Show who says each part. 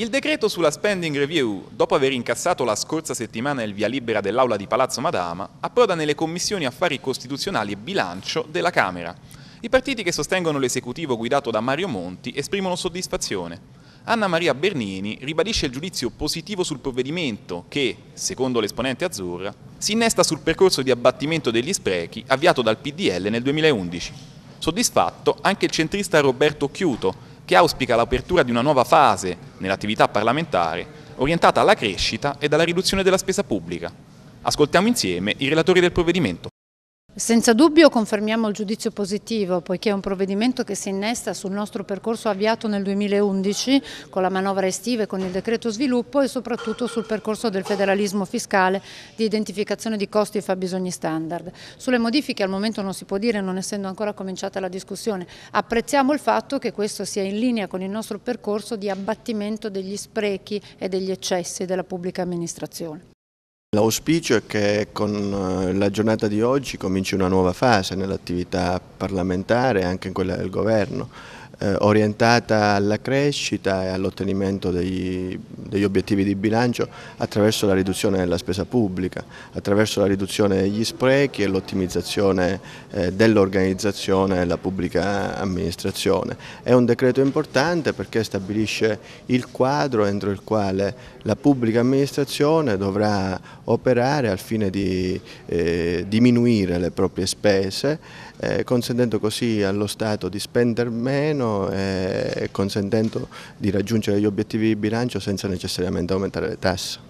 Speaker 1: Il decreto sulla spending review, dopo aver incassato la scorsa settimana il via libera dell'aula di Palazzo Madama, approda nelle commissioni affari costituzionali e bilancio della Camera. I partiti che sostengono l'esecutivo guidato da Mario Monti esprimono soddisfazione. Anna Maria Bernini ribadisce il giudizio positivo sul provvedimento che, secondo l'esponente azzurra, si innesta sul percorso di abbattimento degli sprechi avviato dal PDL nel 2011. Soddisfatto anche il centrista Roberto Chiuto, che auspica l'apertura di una nuova fase nell'attività parlamentare orientata alla crescita e alla riduzione della spesa pubblica. Ascoltiamo insieme i relatori del provvedimento.
Speaker 2: Senza dubbio confermiamo il giudizio positivo, poiché è un provvedimento che si innesta sul nostro percorso avviato nel 2011 con la manovra estiva e con il decreto sviluppo e soprattutto sul percorso del federalismo fiscale di identificazione di costi e fabbisogni standard. Sulle modifiche al momento non si può dire, non essendo ancora cominciata la discussione. Apprezziamo il fatto che questo sia in linea con il nostro percorso di abbattimento degli sprechi e degli eccessi della pubblica amministrazione.
Speaker 3: L'auspicio è che con eh, la giornata di oggi cominci una nuova fase nell'attività parlamentare e anche in quella del governo eh, orientata alla crescita e all'ottenimento degli, degli obiettivi di bilancio attraverso la riduzione della spesa pubblica, attraverso la riduzione degli sprechi e l'ottimizzazione eh, dell'organizzazione della pubblica amministrazione. È un decreto importante perché stabilisce il quadro entro il quale la pubblica amministrazione dovrà operare al fine di eh, diminuire le proprie spese, eh, consentendo così allo Stato di spendere meno e consentendo di raggiungere gli obiettivi di bilancio senza necessariamente aumentare le tasse.